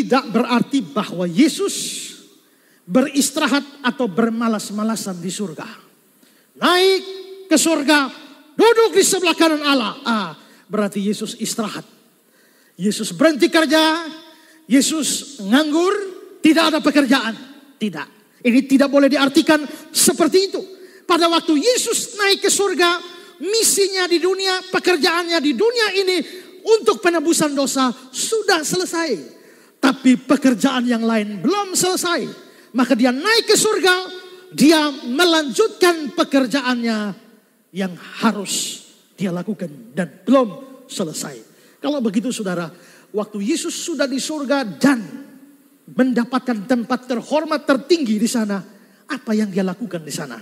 tidak berarti bahwa Yesus beristirahat atau bermalas-malasan di surga. Naik ke surga, duduk di sebelah kanan Allah. Ah, berarti Yesus istirahat. Yesus berhenti kerja, Yesus nganggur, tidak ada pekerjaan. Tidak. Ini tidak boleh diartikan seperti itu. Pada waktu Yesus naik ke surga, misinya di dunia, pekerjaannya di dunia ini untuk penebusan dosa sudah selesai tapi pekerjaan yang lain belum selesai, maka dia naik ke surga, dia melanjutkan pekerjaannya yang harus dia lakukan dan belum selesai. Kalau begitu saudara, waktu Yesus sudah di surga dan mendapatkan tempat terhormat tertinggi di sana, apa yang dia lakukan di sana?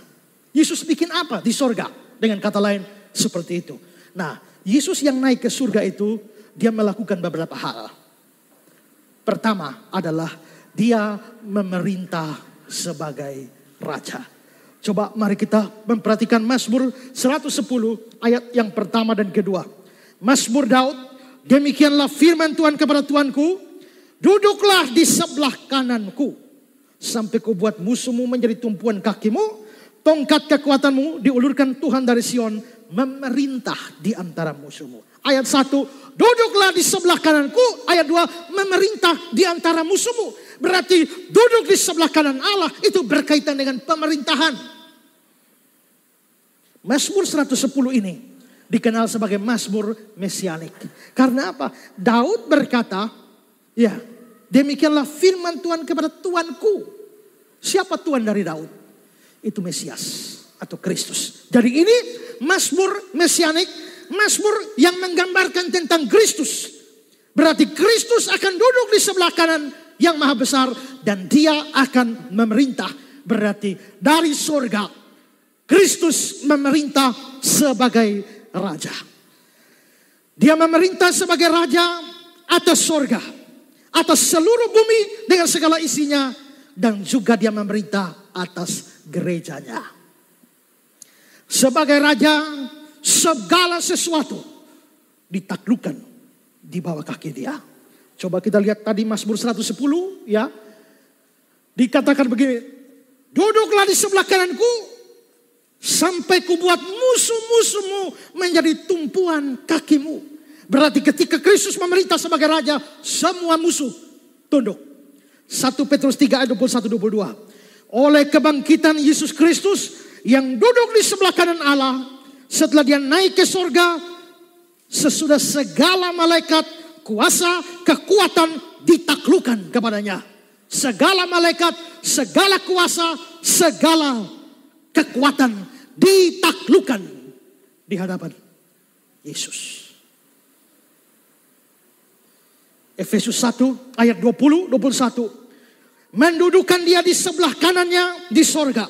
Yesus bikin apa di surga? Dengan kata lain, seperti itu. Nah, Yesus yang naik ke surga itu, dia melakukan beberapa hal. Pertama adalah dia memerintah sebagai raja. Coba mari kita memperhatikan Mazmur 110 ayat yang pertama dan kedua. Mazmur Daud, demikianlah firman Tuhan kepada Tuanku, duduklah di sebelah kananku sampai ku buat musuhmu menjadi tumpuan kakimu, tongkat kekuatanmu diulurkan Tuhan dari Sion memerintah di antara musuhmu. Ayat 1, duduklah di sebelah kananku. Ayat 2, memerintah di antara musuhmu. Berarti duduk di sebelah kanan Allah itu berkaitan dengan pemerintahan. Mazmur 110 ini dikenal sebagai Mazmur Mesianik. Karena apa? Daud berkata, ya demikianlah firman Tuhan kepada Tuanku. Siapa Tuhan dari Daud? Itu Mesias atau Kristus. Jadi ini Masmur mesianik, Masmur yang menggambarkan tentang Kristus. Berarti Kristus akan duduk di sebelah kanan yang maha besar dan dia akan memerintah. Berarti dari surga Kristus memerintah sebagai raja. Dia memerintah sebagai raja atas surga, atas seluruh bumi dengan segala isinya dan juga dia memerintah atas gerejanya. Sebagai raja, segala sesuatu ditaklukkan di bawah kaki dia. Coba kita lihat tadi Mazmur 110 ya. Dikatakan begini, duduklah di sebelah kananku sampai kubuat musuh-musuhmu menjadi tumpuan kakimu. Berarti ketika Kristus memerintah sebagai raja, semua musuh tunduk. 1 Petrus 3 ayat 21 22. Oleh kebangkitan Yesus Kristus, yang duduk di sebelah kanan Allah setelah dia naik ke surga sesudah segala malaikat kuasa kekuatan ditaklukkan kepadanya segala malaikat segala kuasa segala kekuatan ditaklukkan di hadapan Yesus Efesus 1 ayat 20 21 mendudukan dia di sebelah kanannya di sorga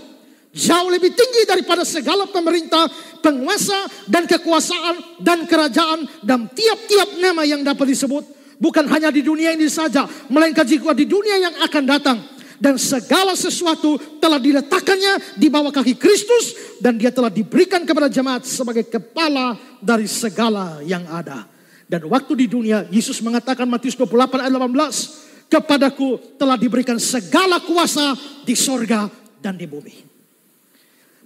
jauh lebih tinggi daripada segala pemerintah, penguasa, dan kekuasaan, dan kerajaan, dan tiap-tiap nama yang dapat disebut. Bukan hanya di dunia ini saja, melainkan juga di dunia yang akan datang. Dan segala sesuatu telah diletakkannya di bawah kaki Kristus. Dan dia telah diberikan kepada jemaat sebagai kepala dari segala yang ada. Dan waktu di dunia, Yesus mengatakan Matius 28 ayat 18. Kepadaku telah diberikan segala kuasa di sorga dan di bumi.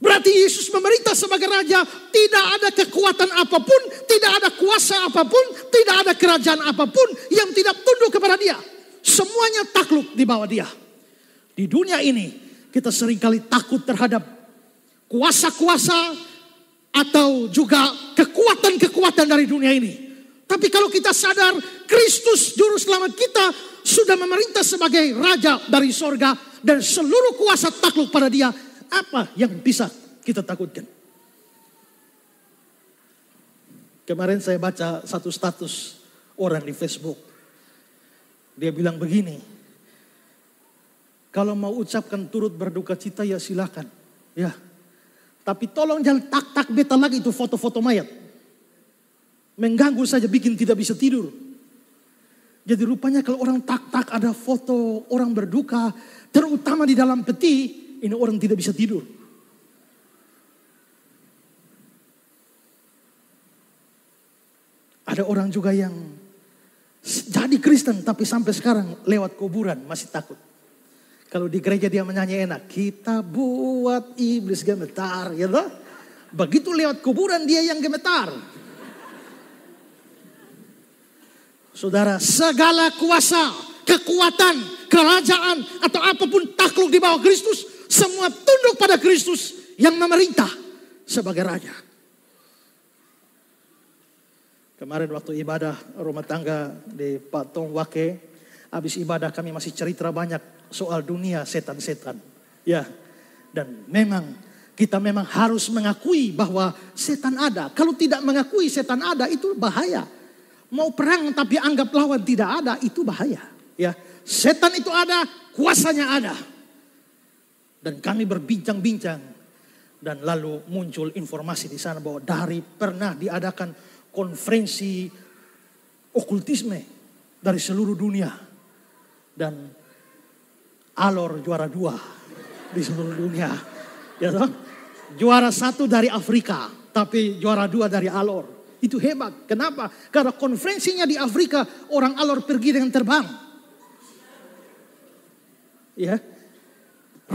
Berarti Yesus memerintah sebagai raja, tidak ada kekuatan apapun, tidak ada kuasa apapun, tidak ada kerajaan apapun yang tidak tunduk kepada dia. Semuanya takluk di bawah dia. Di dunia ini kita seringkali takut terhadap kuasa-kuasa atau juga kekuatan-kekuatan dari dunia ini. Tapi kalau kita sadar Kristus juru selamat kita sudah memerintah sebagai raja dari sorga dan seluruh kuasa takluk pada dia apa yang bisa kita takutkan? Kemarin saya baca satu status orang di Facebook. Dia bilang begini, kalau mau ucapkan turut berduka cita ya silahkan. Ya, tapi tolong jangan tak-tak beta lagi itu foto-foto mayat. Mengganggu saja bikin tidak bisa tidur. Jadi rupanya kalau orang tak-tak ada foto orang berduka, terutama di dalam peti, ini orang tidak bisa tidur. Ada orang juga yang jadi Kristen tapi sampai sekarang lewat kuburan masih takut. Kalau di gereja dia menyanyi enak, kita buat iblis gemetar, ya Begitu lewat kuburan dia yang gemetar. Saudara, segala kuasa, kekuatan, kerajaan atau apapun takluk di bawah Kristus semua tunduk pada Kristus yang memerintah sebagai raja. Kemarin waktu ibadah rumah tangga di Patong Wake, habis ibadah kami masih cerita banyak soal dunia setan-setan. Ya, dan memang kita memang harus mengakui bahwa setan ada. Kalau tidak mengakui setan ada itu bahaya. Mau perang tapi anggap lawan tidak ada itu bahaya. Ya, setan itu ada, kuasanya ada. Dan kami berbincang-bincang. Dan lalu muncul informasi di sana bahwa dari pernah diadakan konferensi okultisme dari seluruh dunia. Dan Alor juara dua di seluruh dunia. Ya toh? Juara satu dari Afrika, tapi juara dua dari Alor. Itu hebat. Kenapa? Karena konferensinya di Afrika orang Alor pergi dengan terbang. Ya.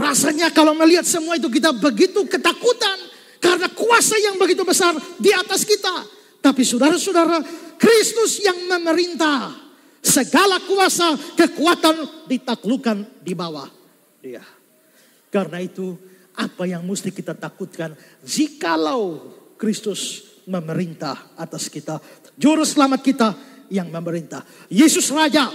Rasanya kalau melihat semua itu kita begitu ketakutan karena kuasa yang begitu besar di atas kita. Tapi saudara-saudara, Kristus yang memerintah segala kuasa kekuatan ditaklukkan di bawah dia. Karena itu apa yang mesti kita takutkan jikalau Kristus memerintah atas kita. Juru selamat kita yang memerintah. Yesus Raja.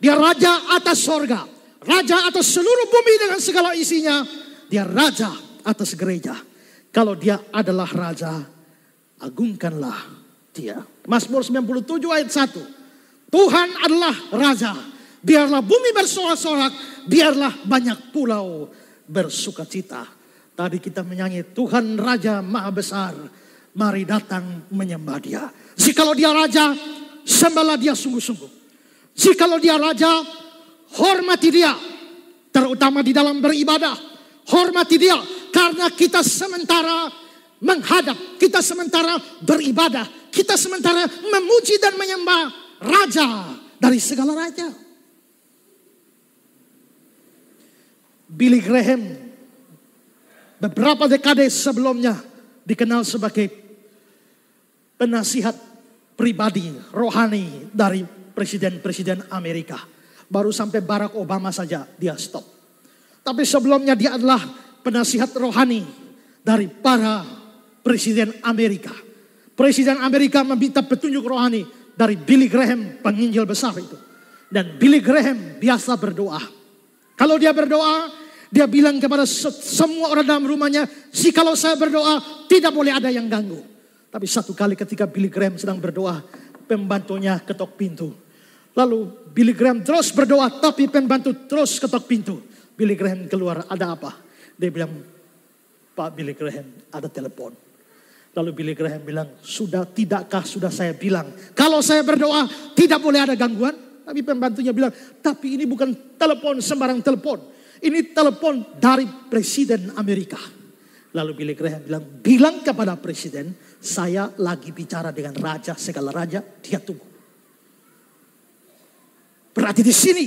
Dia Raja atas sorga raja atas seluruh bumi dengan segala isinya. Dia raja atas gereja. Kalau dia adalah raja, agungkanlah dia. Mazmur 97 ayat 1. Tuhan adalah raja. Biarlah bumi bersorak-sorak, biarlah banyak pulau bersuka cita. Tadi kita menyanyi Tuhan Raja Maha Besar, mari datang menyembah dia. Jikalau dia raja, sembahlah dia sungguh-sungguh. Jikalau dia raja, Hormati dia. Terutama di dalam beribadah. Hormati dia. Karena kita sementara menghadap. Kita sementara beribadah. Kita sementara memuji dan menyembah Raja dari segala Raja. Billy Graham beberapa dekade sebelumnya dikenal sebagai penasihat pribadi rohani dari presiden-presiden Amerika. Baru sampai Barack Obama saja dia stop. Tapi sebelumnya dia adalah penasihat rohani dari para presiden Amerika. Presiden Amerika meminta petunjuk rohani dari Billy Graham, penginjil besar itu. Dan Billy Graham biasa berdoa. Kalau dia berdoa, dia bilang kepada semua orang dalam rumahnya, si kalau saya berdoa, tidak boleh ada yang ganggu. Tapi satu kali ketika Billy Graham sedang berdoa, pembantunya ketok pintu. Lalu Billy Graham terus berdoa, tapi pembantu terus ketok pintu. Billy Graham keluar, ada apa? Dia bilang, Pak Billy Graham, ada telepon. Lalu Billy Graham bilang, sudah tidakkah sudah saya bilang, kalau saya berdoa tidak boleh ada gangguan? Tapi pembantunya bilang, tapi ini bukan telepon sembarang telepon. Ini telepon dari Presiden Amerika. Lalu Billy Graham bilang, bilang kepada Presiden, saya lagi bicara dengan Raja, segala Raja, dia tunggu. Berarti di sini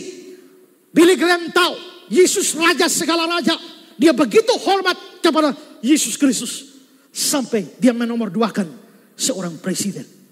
Billy Graham tahu Yesus raja segala raja. Dia begitu hormat kepada Yesus Kristus sampai dia menomorduakan seorang presiden.